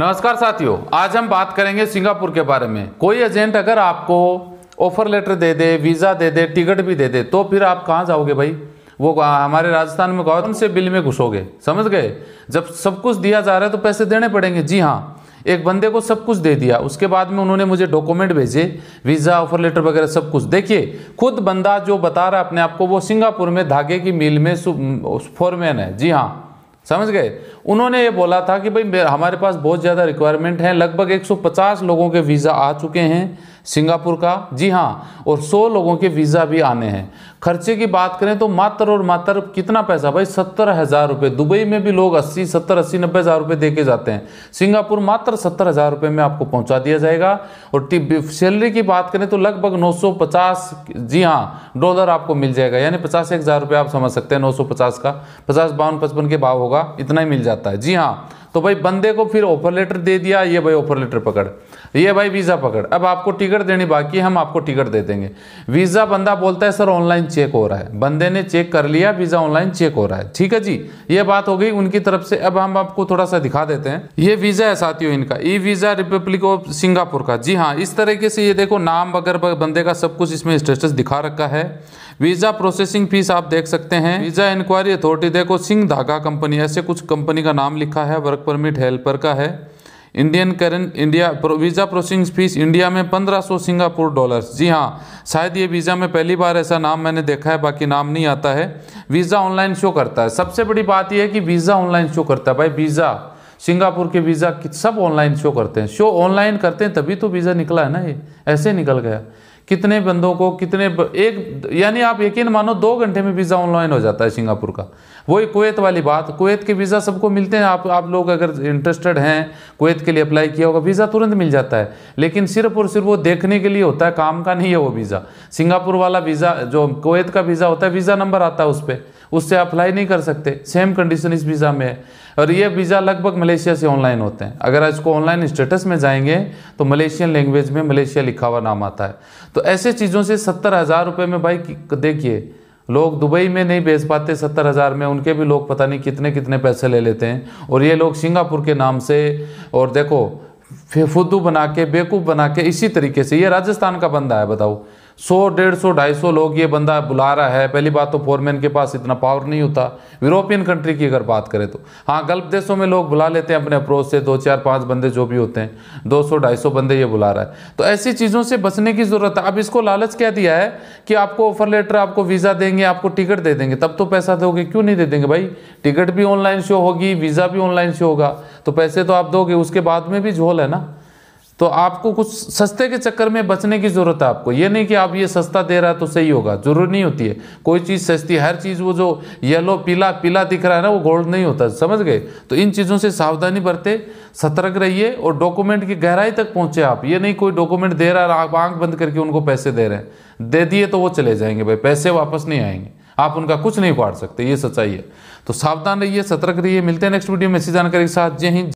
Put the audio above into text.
नमस्कार साथियों आज हम बात करेंगे सिंगापुर के बारे में कोई एजेंट अगर आपको ऑफर लेटर दे दे वीज़ा दे दे टिकट भी दे दे तो फिर आप कहाँ जाओगे भाई वो हमारे राजस्थान में गौतम से बिल में घुसोगे समझ गए जब सब कुछ दिया जा रहा है तो पैसे देने पड़ेंगे जी हाँ एक बंदे को सब कुछ दे दिया उसके बाद में उन्होंने मुझे डॉक्यूमेंट भेजे वीज़ा ऑफर लेटर वगैरह सब कुछ देखिए खुद बंदा जो बता रहा है अपने आप को वो सिंगापुर में धागे की मिल में फॉरमैन है जी हाँ समझ गए उन्होंने ये बोला था कि भाई हमारे पास बहुत ज़्यादा रिक्वायरमेंट है लगभग 150 लोगों के वीज़ा आ चुके हैं सिंगापुर का जी हाँ और 100 लोगों के वीज़ा भी आने हैं खर्चे की बात करें तो मात्र और मात्र कितना पैसा भाई सत्तर हज़ार रुपये दुबई में भी लोग अस्सी सत्तर अस्सी नब्बे हज़ार रुपये दे के जाते हैं सिंगापुर मात्र सत्तर हज़ार रुपये में आपको पहुँचा दिया जाएगा और सैलरी की बात करें तो लगभग नौ सौ पचास जी हाँ डॉलर आपको मिल जाएगा यानी पचास एक हज़ार आप समझ सकते हैं नौ सौ पचास का पचास बावन पचपन के भाव होगा होगा इतना ही मिल जाता है जी हाँ तो भाई बंदे को फिर ऑफर लेटर दे दिया ये भाई ऑफर लेटर पकड़ ये भाई वीज़ा पकड़ अब आपको टिकट देनी बाकी हम आपको टिकट दे देंगे वीज़ा बंदा बोलता है सर ऑनलाइन चेक हो रहा है बंदे ने चेक कर लिया वीज़ा ऑनलाइन चेक हो रहा है ठीक है जी ये बात हो गई उनकी तरफ से अब हम आपको थोड़ा सा दिखा देते हैं ये वीज़ा है साथियों इनका e visa republic of Singapore का जी हाँ इस तरीके से ये देखो नाम वगैरह बंदे का सब कुछ इसमें स्टेटस दिखा रखा है वीज़ा प्रोसेसिंग फीस आप देख सकते हैं वीज़ा इंक्वायरी अथॉरिटी देखो सिंह धागा कंपनी ऐसे कुछ कंपनी का नाम लिखा है वर्क वर्क परमिट हेल्पर का है Indian current India visa processing fee India में 1500 सिंगापुर डॉलर्स जी हाँ शायद ये वीज़ा में पहली बार ऐसा नाम मैंने देखा है बाकी नाम नहीं आता है वीज़ा ऑनलाइन शो करता है सबसे बड़ी बात यह है कि वीज़ा ऑनलाइन शो करता है भाई वीज़ा सिंगापुर के वीज़ा सब ऑनलाइन शो करते हैं शो ऑनलाइन करते हैं तभी तो वीज़ा निकला है ना ये ऐसे निकल गया कितने बंदों को कितने ब... एक यानी आप यकीन मानो दो घंटे में वीज़ा ऑनलाइन हो जाता है सिंगापुर का वही कुवैत वाली बात कुवैत के वीज़ा सबको मिलते हैं आप आप लोग अगर इंटरेस्टेड हैं कुवैत के लिए अप्लाई किया होगा वीज़ा तुरंत मिल जाता है लेकिन सिर्फ और सिर्फ वो देखने के लिए होता है काम का नहीं है वो वीज़ा सिंगापुर वाला वीज़ा जो कुवैत का वीज़ा होता है वीज़ा नंबर आता है उस पर उससे अप्लाई नहीं कर सकते सेम कंडीशन इस वीज़ा में है और ये वीज़ा लगभग मलेशिया से ऑनलाइन होते हैं अगर इसको ऑनलाइन स्टेटस में जाएंगे तो मलेशियन लैंग्वेज में मलेशिया लिखा हुआ नाम आता है तो ऐसे चीज़ों से सत्तर हज़ार रुपये में भाई देखिए लोग दुबई में नहीं बेच पाते सत्तर हज़ार में उनके भी लोग पता नहीं कितने कितने पैसे ले लेते हैं और ये लोग सिंगापुर के नाम से और देखो फुद्दू बना के बेवकूफ़ बना के इसी तरीके से ये राजस्थान का बंदा है बताओ सौ डेढ़ सौ ढाई सौ लोग ये बंदा बुला रहा है पहली बात तो फोरमैन के पास इतना पावर नहीं होता यूरोपियन कंट्री की अगर बात करें तो हाँ गल्फ देशों में लोग बुला लेते हैं अपने अप्रोच से दो चार पाँच बंदे जो भी होते हैं दो सौ ढाई सौ बंदे ये बुला रहा है तो ऐसी चीज़ों से बचने की ज़रूरत है अब इसको लालच क्या दिया है कि आपको ऑफर लेटर आपको वीज़ा देंगे आपको टिकट दे देंगे तब तो पैसा दोगे क्यों नहीं दे देंगे भाई टिकट भी ऑनलाइन शो होगी वीज़ा भी ऑनलाइन शो होगा तो पैसे तो आप दोगे उसके बाद में भी झोल है ना तो आपको कुछ सस्ते के चक्कर में बचने की ज़रूरत है आपको ये नहीं कि आप ये सस्ता दे रहा है तो सही होगा ज़रूरी नहीं होती है कोई चीज़ सस्ती हर चीज़ वो जो येलो पीला पीला दिख रहा है ना वो गोल्ड नहीं होता समझ गए तो इन चीज़ों से सावधानी बरते सतर्क रहिए और डॉक्यूमेंट की गहराई तक पहुँचे आप ये नहीं कोई डॉक्यूमेंट दे रहा है आप आँख बंद करके उनको पैसे दे रहे हैं दे दिए तो वो चले जाएंगे भाई पैसे वापस नहीं आएंगे आप उनका कुछ नहीं उपाड़ सकते ये सच्चाई है तो सावधान रहिए सतर्क रहिए मिलते हैं नेक्स्ट वीडियो में इसी जानकारी के साथ जय हिंद